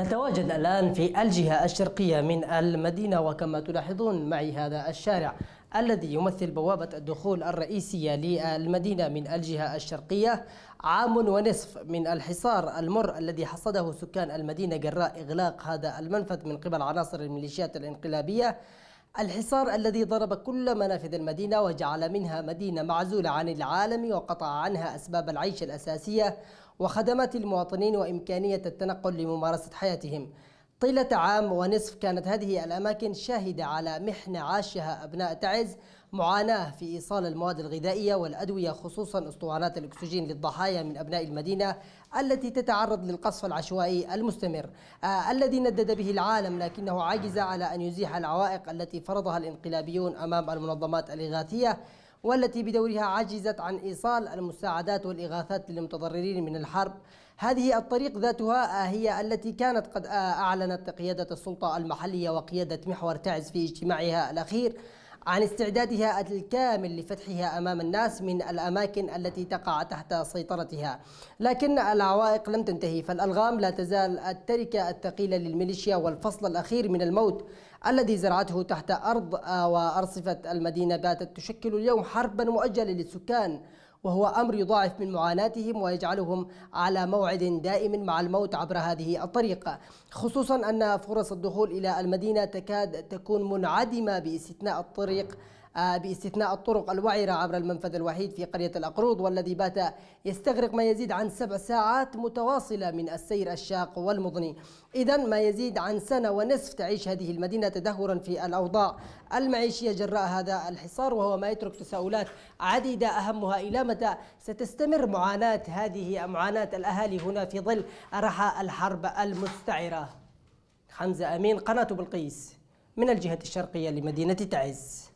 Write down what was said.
نتواجد الآن في الجهة الشرقية من المدينة وكما تلاحظون معي هذا الشارع الذي يمثل بوابة الدخول الرئيسية للمدينة من الجهة الشرقية عام ونصف من الحصار المر الذي حصده سكان المدينة جراء إغلاق هذا المنفذ من قبل عناصر الميليشيات الانقلابية الحصار الذي ضرب كل منافذ المدينة وجعل منها مدينة معزولة عن العالم وقطع عنها أسباب العيش الأساسية وخدمات المواطنين وإمكانية التنقل لممارسة حياتهم طيلة عام ونصف كانت هذه الأماكن شاهدة على محنة عاشها أبناء تعز معاناة في إيصال المواد الغذائية والأدوية خصوصا أسطوانات الأكسجين للضحايا من أبناء المدينة التي تتعرض للقصف العشوائي المستمر آه الذي ندد به العالم لكنه عجز على أن يزيح العوائق التي فرضها الانقلابيون أمام المنظمات الإغاثية والتي بدورها عجزت عن إيصال المساعدات والإغاثات للمتضررين من الحرب هذه الطريق ذاتها هي التي كانت قد أعلنت قيادة السلطة المحلية وقيادة محور تعز في اجتماعها الأخير عن استعدادها الكامل لفتحها أمام الناس من الأماكن التي تقع تحت سيطرتها لكن العوائق لم تنتهي فالألغام لا تزال التركة الثقيلة للميليشيا والفصل الأخير من الموت الذي زرعته تحت أرض آه، وأرصفة المدينة باتت تشكل اليوم حربا مؤجلة للسكان وهو أمر يضاعف من معاناتهم ويجعلهم على موعد دائم مع الموت عبر هذه الطريقة خصوصا أن فرص الدخول إلى المدينة تكاد تكون منعدمة باستثناء الطريق آه، باستثناء الطرق الوعرة عبر المنفذ الوحيد في قرية الأقروض والذي بات يستغرق ما يزيد عن سبع ساعات متواصلة من السير الشاق والمضني إذا ما يزيد عن سنة ونصف تعيش هذه المدينة تدهورا في الأوضاع المعيشية جراء هذا الحصار وهو ما يترك تساؤلات عديدة أهمها إلى متى ستستمر معاناة هذه معاناة الأهالي هنا في ظل رحى الحرب المستعرة حمزة أمين قناة بلقيس من الجهة الشرقية لمدينة تعز